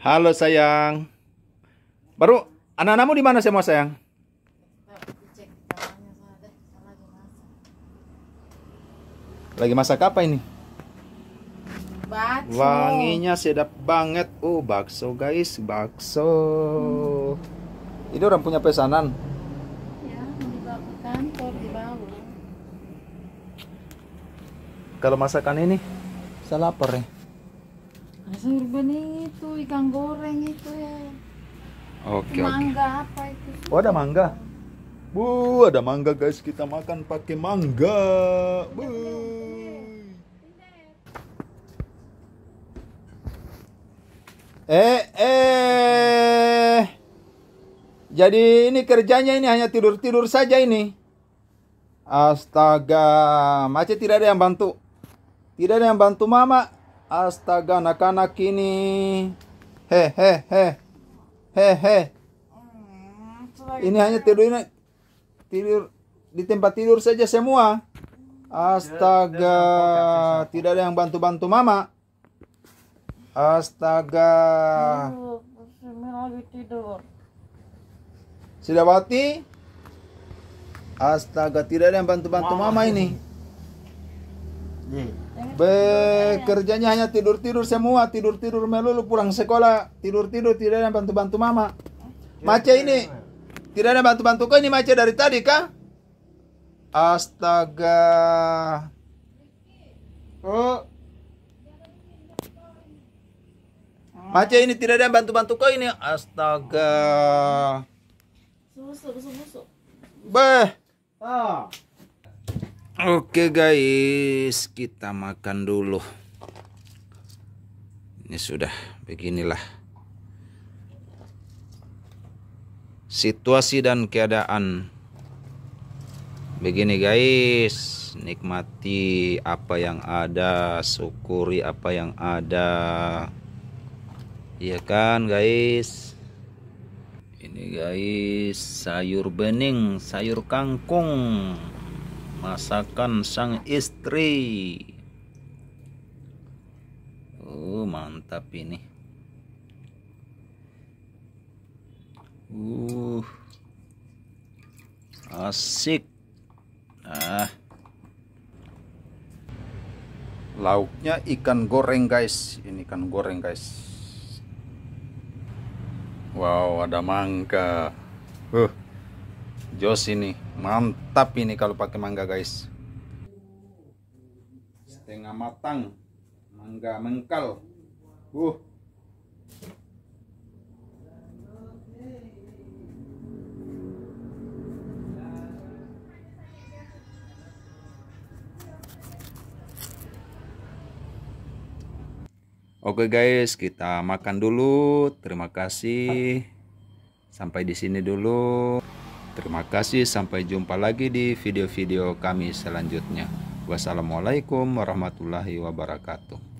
Halo sayang. Baru anak-anakmu di mana semua sayang? Lagi masak apa ini? Bakso. Wanginya sedap banget. Oh, bakso guys, bakso. Hmm. Ini orang punya pesanan. Ya, dibawa ke kantor dibawa. Kalau masakan ini, saya lapar nih. Ya. Asam itu ikan goreng itu ya. Oke, okay, mangga apa itu? Oh, ada mangga. Bu, ada mangga guys, kita makan pakai mangga. Bu. Eh, eh. Jadi ini kerjanya ini hanya tidur-tidur saja ini. Astaga, macet tidak ada yang bantu. Tidak ada yang bantu mama. Astaga anak-anak ini. Hehehe. Hehe. He, he. Ini hanya tidur ini tidur di tempat tidur saja semua. Astaga, tidak ada yang bantu-bantu mama. Astaga. Sudah mati? Astaga, tidak ada yang bantu-bantu mama ini. Bekerjanya hanya tidur-tidur semua, tidur-tidur melulu pulang sekolah, tidur-tidur tidak ada bantu-bantu mama. Ya, mace ya, ini ya. tidak ada bantu-bantu kau ini mace dari tadi kah? Astaga. Oh. Mace ini tidak ada bantu-bantu kau ini. Astaga. Busuk, busuk, busuk. Ah. Oke guys, kita makan dulu. Ini sudah beginilah. Situasi dan keadaan begini guys, nikmati apa yang ada, syukuri apa yang ada. Iya kan guys? Ini guys, sayur bening, sayur kangkung masakan sang istri oh mantap ini uh asik ah lauknya ikan goreng guys ini ikan goreng guys wow ada mangga uh jos ini mantap ini kalau pakai mangga guys setengah matang mangga mengkal uh Oke guys, kita makan dulu. Terima kasih. Sampai di sini dulu. Terima kasih, sampai jumpa lagi di video-video kami selanjutnya. Wassalamualaikum warahmatullahi wabarakatuh.